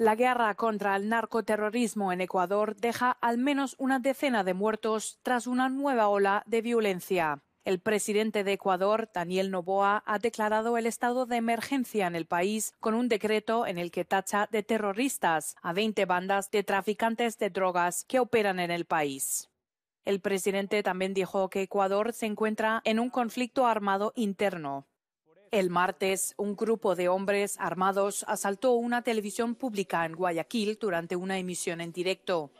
La guerra contra el narcoterrorismo en Ecuador deja al menos una decena de muertos tras una nueva ola de violencia. El presidente de Ecuador, Daniel Noboa, ha declarado el estado de emergencia en el país con un decreto en el que tacha de terroristas a 20 bandas de traficantes de drogas que operan en el país. El presidente también dijo que Ecuador se encuentra en un conflicto armado interno. El martes, un grupo de hombres armados asaltó una televisión pública en Guayaquil durante una emisión en directo.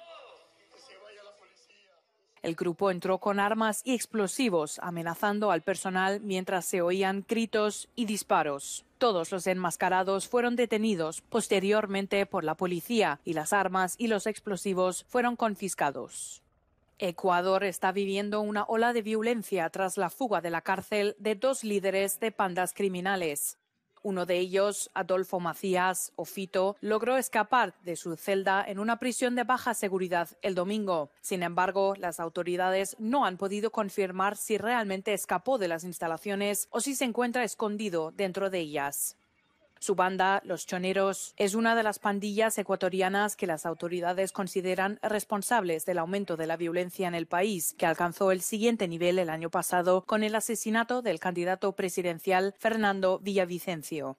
El grupo entró con armas y explosivos, amenazando al personal mientras se oían gritos y disparos. Todos los enmascarados fueron detenidos posteriormente por la policía y las armas y los explosivos fueron confiscados. Ecuador está viviendo una ola de violencia tras la fuga de la cárcel de dos líderes de pandas criminales. Uno de ellos, Adolfo Macías o Fito, logró escapar de su celda en una prisión de baja seguridad el domingo. Sin embargo, las autoridades no han podido confirmar si realmente escapó de las instalaciones o si se encuentra escondido dentro de ellas. Su banda, Los Choneros, es una de las pandillas ecuatorianas que las autoridades consideran responsables del aumento de la violencia en el país, que alcanzó el siguiente nivel el año pasado con el asesinato del candidato presidencial Fernando Villavicencio.